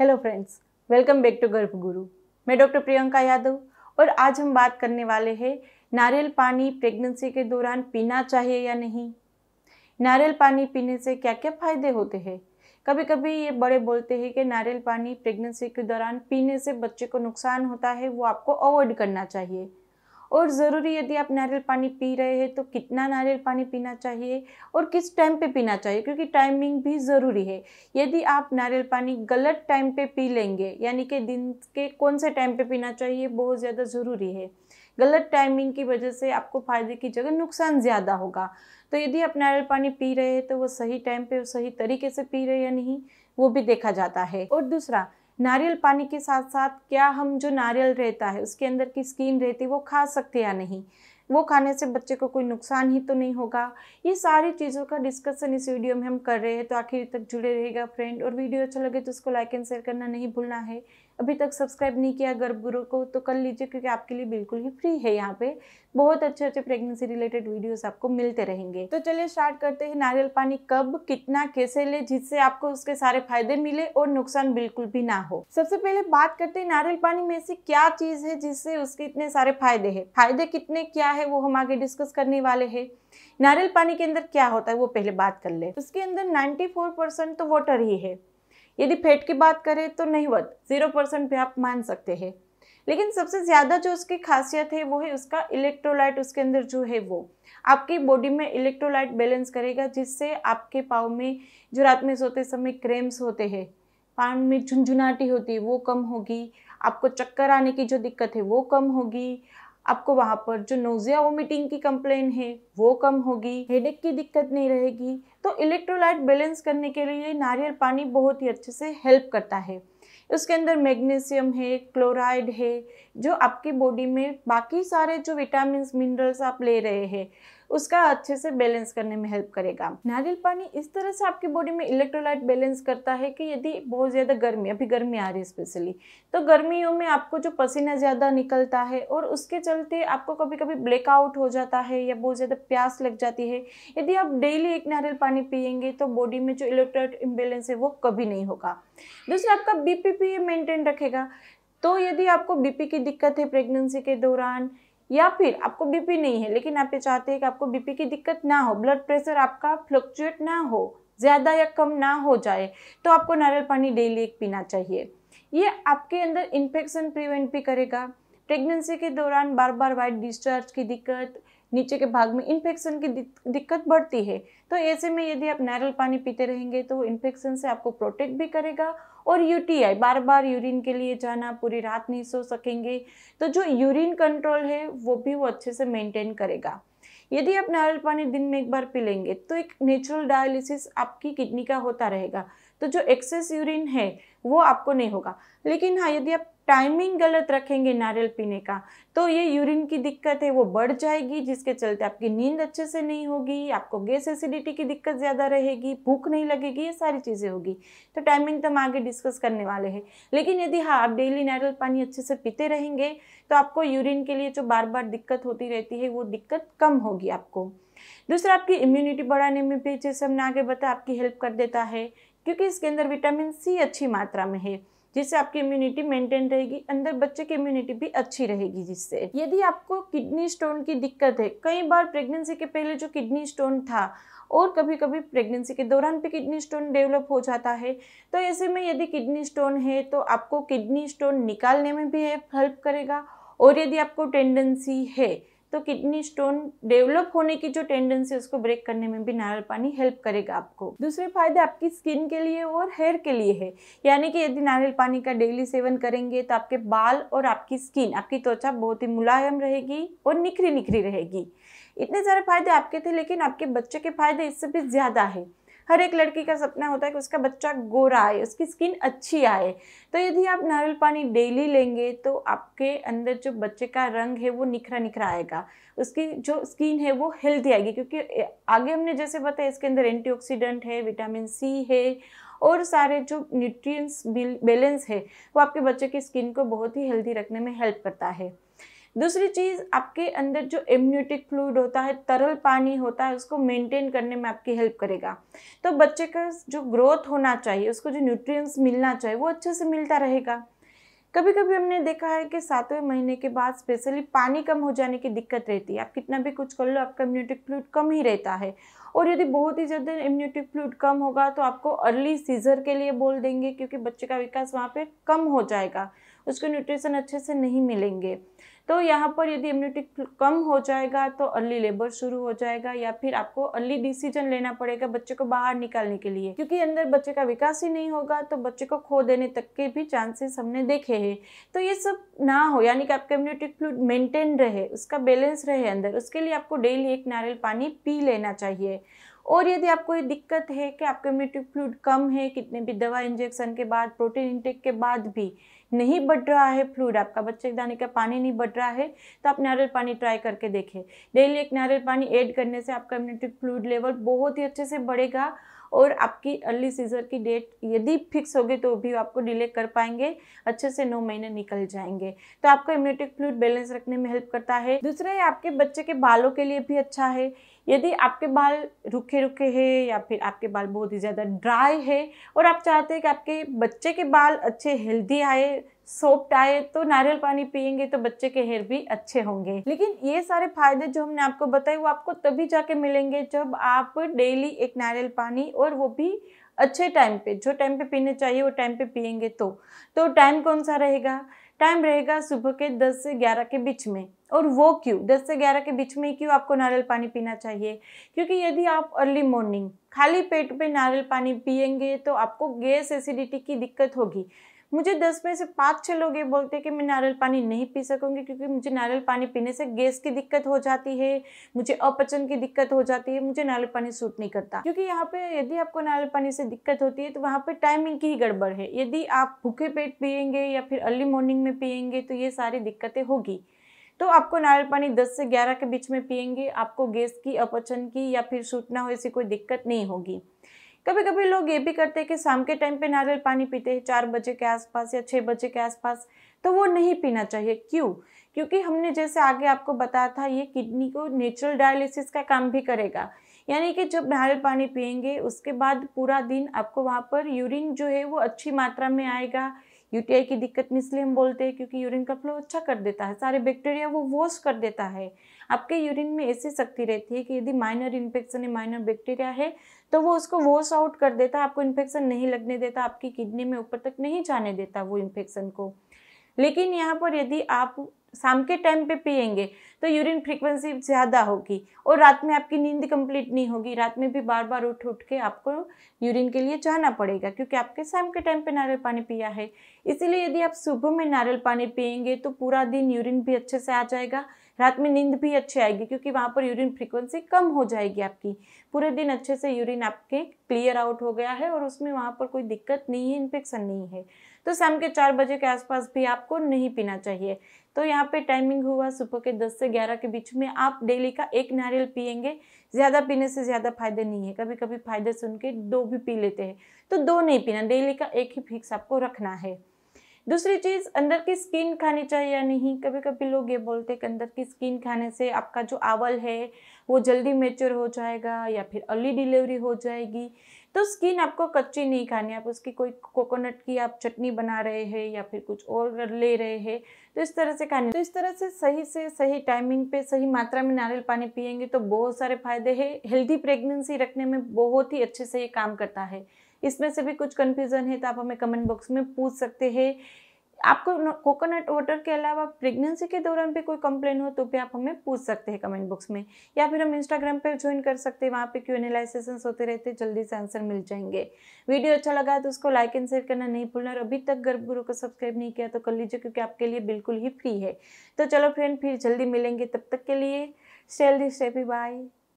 hello friends welcome back to Garbh Guru मैं doctor Priyanka Yadav और आज हम बात करने वाले हैं नारियल पानी प्रेगनेंसी के दौरान पीना चाहिए या नहीं नारियल पानी पीने से क्या क्या फ़ायदे होते हैं कभी कभी ये बड़े बोलते हैं कि नारियल पानी प्रेगनेंसी के दौरान पीने से बच्चे को नुकसान होता है वो आपको अवॉइड करना चाहिए और ज़रूरी यदि आप नारियल पानी पी रहे हैं तो कितना नारियल पानी पीना चाहिए और किस टाइम पे पीना चाहिए क्योंकि टाइमिंग भी ज़रूरी है यदि आप नारियल पानी गलत टाइम पे पी लेंगे यानी कि दिन के कौन से टाइम पे पीना चाहिए बहुत ज़्यादा ज़रूरी है गलत टाइमिंग की वजह से आपको फ़ायदे की जगह नुकसान ज़्यादा होगा तो यदि आप नारियल पानी पी रहे हैं तो वो सही टाइम पर सही तरीके से पी रहे या नहीं वो भी देखा जाता है और दूसरा नारियल पानी के साथ साथ क्या हम जो नारियल रहता है उसके अंदर की स्कीन रहती है वो खा सकते या नहीं वो खाने से बच्चे को कोई नुकसान ही तो नहीं होगा ये सारी चीज़ों का डिस्कशन इस वीडियो में हम कर रहे हैं तो आखिर तक जुड़े रहेगा फ्रेंड और वीडियो अच्छा लगे तो उसको लाइक एंड शेयर करना नहीं भूलना है अभी तक सब्सक्राइब नहीं किया गर्भ गुरु को तो कर लीजिए क्योंकि आपके लिए बिल्कुल ही फ्री है यहाँ पे बहुत अच्छे अच्छे प्रेगनेंसी रिलेटेड वीडियोस आपको मिलते रहेंगे तो चलिए स्टार्ट करते हैं नारियल पानी कब कितना कैसे ले जिससे आपको उसके सारे फायदे मिले और नुकसान बिल्कुल भी ना हो सबसे पहले बात करते हैं नारियल पानी में ऐसी क्या चीज है जिससे उसके इतने सारे फायदे है फायदे कितने क्या है वो हम आगे डिस्कस करने वाले है नारियल पानी के अंदर क्या होता है वो पहले बात कर ले उसके अंदर 94 तो वॉटर ही है यदि फैट की बात करें तो नहीं वत जीरो परसेंट भी आप मान सकते हैं लेकिन सबसे ज़्यादा जो उसकी खासियत है वो है उसका इलेक्ट्रोलाइट उसके अंदर जो है वो आपकी बॉडी में इलेक्ट्रोलाइट बैलेंस करेगा जिससे आपके पाँव में जो रात में सोते समय क्रेम्स होते हैं पान में झुंझुनाटी होती है वो कम होगी आपको चक्कर आने की जो दिक्कत है वो कम होगी आपको वहाँ पर जो नोजिया वोमिटिंग की कंप्लेन है वो कम होगी हेडेक की दिक्कत नहीं रहेगी तो इलेक्ट्रोलाइट बैलेंस करने के लिए नारियल पानी बहुत ही अच्छे से हेल्प करता है उसके अंदर मैग्नीशियम है क्लोराइड है जो आपकी बॉडी में बाकी सारे जो विटामिन मिनरल्स आप ले रहे हैं उसका अच्छे से बैलेंस करने में हेल्प करेगा नारियल पानी इस तरह से आपकी बॉडी में इलेक्ट्रोलाइट बैलेंस करता है कि यदि बहुत ज़्यादा गर्मी अभी गर्मी आ रही है स्पेशली तो गर्मियों में आपको जो पसीना ज़्यादा निकलता है और उसके चलते आपको कभी कभी ब्लैकआउट हो जाता है या बहुत ज़्यादा प्यास लग जाती है यदि आप डेली एक नारियल पानी पियेंगे तो बॉडी में जो इलेक्ट्रोलाइट इम्बेलेंस है वो कभी नहीं होगा दूसरा आपका बीपी भी मेंटेन रखेगा तो यदि आपको बीपी की दिक्कत है प्रेगनेंसी के दौरान या फिर आपको बीपी नहीं है लेकिन आप ये चाहते हैं कि आपको बीपी की दिक्कत ना हो ब्लड प्रेशर आपका फ्लक्चुएट ना हो ज़्यादा या कम ना हो जाए तो आपको नारियल पानी डेली एक पीना चाहिए ये आपके अंदर इन्फेक्शन प्रिवेंट भी करेगा प्रेगनेंसी के दौरान बार बार वाइट डिस्चार्ज की दिक्कत नीचे के भाग में इन्फेक्शन की दिक्कत बढ़ती है तो ऐसे में यदि आप नारियल पानी पीते रहेंगे तो इन्फेक्शन से आपको प्रोटेक्ट भी करेगा और यूटीआई बार बार यूरिन के लिए जाना पूरी रात नहीं सो सकेंगे तो जो यूरिन कंट्रोल है वो भी वो अच्छे से मेंटेन करेगा यदि आप नारियल पानी दिन में एक बार पी लेंगे तो एक नेचुरल डायलिसिस आपकी किडनी का होता रहेगा तो जो एक्सेस यूरिन है वो आपको नहीं होगा लेकिन हाँ यदि आप टाइमिंग गलत रखेंगे नारियल पीने का तो ये यूरिन की दिक्कत है वो बढ़ जाएगी जिसके चलते आपकी नींद अच्छे से नहीं होगी आपको गैस एसिडिटी की दिक्कत ज़्यादा रहेगी भूख नहीं लगेगी ये सारी चीज़ें होगी तो टाइमिंग तो हम आगे डिस्कस करने वाले हैं लेकिन यदि हाँ आप डेली नारियल पानी अच्छे से पीते रहेंगे तो आपको यूरिन के लिए जो बार बार दिक्कत होती रहती है वो दिक्कत कम होगी आपको दूसरा आपकी इम्यूनिटी बढ़ाने में भी जैसे हमने आगे बताया आपकी हेल्प कर देता है क्योंकि इसके अंदर विटामिन सी अच्छी मात्रा में है जिससे आपकी इम्यूनिटी मेंटेन रहेगी अंदर बच्चे की इम्यूनिटी भी अच्छी रहेगी जिससे यदि आपको किडनी स्टोन की दिक्कत है कई बार प्रेगनेंसी के पहले जो किडनी स्टोन था और कभी कभी प्रेगनेंसी के दौरान भी किडनी स्टोन डेवलप हो जाता है तो ऐसे में यदि किडनी स्टोन है तो आपको किडनी स्टोन निकालने में भी हेल्प करेगा और यदि आपको टेंडेंसी है तो किडनी स्टोन डेवलप होने की जो टेंडेंसी उसको ब्रेक करने में भी नारियल पानी हेल्प करेगा आपको दूसरे फायदे आपकी स्किन के लिए और हेयर के लिए है यानी कि यदि नारियल पानी का डेली सेवन करेंगे तो आपके बाल और आपकी स्किन आपकी त्वचा बहुत ही मुलायम रहेगी और निखरी निखरी रहेगी इतने सारे फायदे आपके थे लेकिन आपके बच्चे के फायदे इससे भी ज़्यादा है हर एक लड़की का सपना होता है कि उसका बच्चा गोरा आए उसकी स्किन अच्छी आए तो यदि आप नारियल पानी डेली लेंगे तो आपके अंदर जो बच्चे का रंग है वो निखरा निखरा आएगा उसकी जो स्किन है वो हेल्दी आएगी क्योंकि आगे हमने जैसे बताया इसके अंदर एंटीऑक्सीडेंट है विटामिन सी है और सारे जो न्यूट्रिएंट्स बैलेंस है वो आपके बच्चे की स्किन को बहुत ही हेल्दी रखने में हेल्प करता है दूसरी चीज़ आपके अंदर जो इम्यूनिटिक फ्लूड होता है तरल पानी होता है उसको मेंटेन करने में आपकी हेल्प करेगा तो बच्चे का जो ग्रोथ होना चाहिए उसको जो न्यूट्रिएंट्स मिलना चाहिए वो अच्छे से मिलता रहेगा कभी कभी हमने देखा है कि सातवें महीने के बाद स्पेशली पानी कम हो जाने की दिक्कत रहती है आप कितना भी कुछ कर लो आपका इम्यूनिटिक फ्लूड कम ही रहता है और यदि बहुत ही ज़्यादा इम्यूनिटिक फ्लूड कम होगा तो आपको अर्ली सीजर के लिए बोल देंगे क्योंकि बच्चे का विकास वहाँ पे कम हो जाएगा उसको न्यूट्रिशन अच्छे से नहीं मिलेंगे तो यहाँ पर यदि इम्यूनिटी कम हो जाएगा तो अर्ली लेबर शुरू हो जाएगा या फिर आपको अर्ली डिसीजन लेना पड़ेगा बच्चे को बाहर निकालने के लिए क्योंकि अंदर बच्चे का विकास ही नहीं होगा तो बच्चे को खो देने तक के भी चांसेस हमने देखे हैं तो ये सब ना हो यानी कि आपका इम्यूनिटी फ्लूड मेंटेन रहे उसका बैलेंस रहे अंदर उसके लिए आपको डेली एक नारियल पानी पी लेना चाहिए और यदि आपको ये दिक्कत है कि आपका इम्यूनिटी फ्लूड कम है कितने भी दवा इंजेक्शन के बाद प्रोटीन इंटेक के बाद भी नहीं बढ़ रहा है फ्लूड आपका बच्चे के दाने का पानी नहीं बढ़ रहा है तो आप नारियल पानी ट्राई करके देखें डेली एक नारियल पानी ऐड करने से आपका इम्यूनिटी फ्लूड लेवल बहुत ही अच्छे से बढ़ेगा और आपकी अर्ली सीजर की डेट यदि फिक्स होगी तो भी आपको डिले कर पाएंगे अच्छे से नौ महीने निकल जाएंगे तो आपका इम्यूनिटी फ्लूड बैलेंस रखने में हेल्प करता है दूसरा ये आपके बच्चे के बालों के लिए भी अच्छा है यदि आपके बाल रुखे रुखे हैं या फिर आपके बाल बहुत ही ज़्यादा ड्राई है और आप चाहते हैं कि आपके बच्चे के बाल अच्छे हेल्दी आए सॉफ्ट आए तो नारियल पानी पियेंगे तो बच्चे के हेयर भी अच्छे होंगे लेकिन ये सारे फायदे जो हमने आपको बताए वो आपको तभी जाके मिलेंगे जब आप डेली एक नारियल पानी और वो भी अच्छे टाइम पे जो टाइम पे पीने चाहिए वो टाइम पे पियेंगे तो, तो टाइम कौन सा रहेगा टाइम रहेगा सुबह के 10 से 11 के बीच में और वो क्यों दस से ग्यारह के बीच में ही क्यों आपको नारियल पानी पीना चाहिए क्योंकि यदि आप अर्ली मॉर्निंग खाली पेट पे नारियल पानी पियेंगे तो आपको गैस एसिडिटी की दिक्कत होगी मुझे दस में से पाँच छः लोग ये बोलते हैं कि मैं नारियल पानी नहीं पी सकूंगी क्योंकि मुझे नारियल पानी पीने से गैस की दिक्कत हो जाती है मुझे अपचन की दिक्कत हो जाती है मुझे नारियल पानी सूट नहीं करता क्योंकि यहाँ पे यदि आपको नारियल पानी से दिक्कत होती है तो वहाँ पे टाइमिंग की ही गड़बड़ है यदि आप भूखे पेट पियेंगे या फिर अर्ली मॉर्निंग में पियेंगे तो ये सारी दिक्कतें होगी तो आपको नारियल पानी 10 से 11 के बीच में पियेंगे आपको गैस की अपचन की या फिर सूटना हो ऐसी कोई दिक्कत नहीं होगी कभी कभी लोग ये भी करते हैं कि शाम के टाइम पे नारियल पानी पीते हैं चार बजे के आसपास या छः बजे के आसपास तो वो नहीं पीना चाहिए क्यों क्योंकि हमने जैसे आगे आपको बताया था ये किडनी को नेचुरल डायलिसिस का काम भी करेगा यानी कि जब नारियल पानी पियेंगे उसके बाद पूरा दिन आपको वहाँ पर यूरिन जो है वो अच्छी मात्रा में आएगा यूटीआई की दिक्कत में इसलिए हम बोलते हैं क्योंकि यूरिन का फ्लो अच्छा कर देता है सारे बैक्टीरिया वो वॉश कर देता है आपके यूरिन में ऐसी शक्ति रहती है कि यदि माइनर इन्फेक्शन है माइनर बैक्टीरिया है तो वो उसको वॉश आउट कर देता है आपको इन्फेक्शन नहीं लगने देता आपकी किडनी में ऊपर तक नहीं जाने देता वो इन्फेक्शन को लेकिन यहाँ पर यदि आप शाम के टाइम पे पियेंगे तो यूरिन फ्रीक्वेंसी ज़्यादा होगी और रात में आपकी नींद कंप्लीट नहीं होगी रात में भी बार बार उठ उठ के आपको यूरिन के लिए जाना पड़ेगा क्योंकि आपके शाम के टाइम पे नारियल पानी पिया है इसीलिए यदि आप सुबह में नारियल पानी पियेंगे तो पूरा दिन यूरिन भी अच्छे से आ जाएगा रात में नींद भी अच्छी आएगी क्योंकि वहाँ पर यूरिन फ्रीक्वेंसी कम हो जाएगी आपकी पूरे दिन अच्छे से यूरिन आपके क्लियर आउट हो गया है और उसमें वहाँ पर कोई दिक्कत नहीं है इन्फेक्शन नहीं है तो शाम के चार बजे के आसपास भी आपको नहीं पीना चाहिए तो यहाँ पे टाइमिंग हुआ सुबह के 10 से 11 के बीच में आप डेली का एक नारियल पियेंगे ज़्यादा पीने से ज़्यादा फायदे नहीं है कभी कभी फायदे सुन के दो भी पी लेते हैं तो दो नहीं पीना डेली का एक ही फिक्स आपको रखना है दूसरी चीज़ अंदर की स्किन खानी चाहिए या नहीं कभी कभी लोग ये बोलते हैं कि अंदर की स्किन खाने से आपका जो आवल है वो जल्दी मेच्योर हो जाएगा या फिर अर्ली डिलीवरी हो जाएगी तो स्किन आपको कच्ची नहीं खानी आप उसकी कोई कोकोनट की आप चटनी बना रहे हैं या फिर कुछ और ले रहे हैं तो इस तरह से खाने तो इस तरह से सही से सही टाइमिंग पे सही मात्रा में नारियल पानी पियेंगे तो बहुत सारे फायदे है हेल्दी प्रेगनेंसी रखने में बहुत ही अच्छे से ये काम करता है इसमें से भी कुछ कन्फ्यूज़न है तो आप हमें कमेंट बॉक्स में पूछ सकते हैं आपको कोकोनट वाटर के अलावा प्रेगनेंसी के दौरान भी कोई कंप्लेन हो तो भी आप हमें पूछ सकते हैं कमेंट बॉक्स में या फिर हम इंस्टाग्राम पर ज्वाइन कर सकते हैं वहाँ पे क्यू एनालाइसेशन होते रहते जल्दी से आंसर मिल जाएंगे वीडियो अच्छा लगा तो उसको लाइक एंड शेयर करना नहीं भूलना और अभी तक गर्भ गुरु को सब्सक्राइब नहीं किया तो कर लीजिए क्योंकि आपके लिए बिल्कुल ही फ्री है तो चलो फ्रेंड फिर जल्दी मिलेंगे तब तक के लिए स्टेल दिस बाय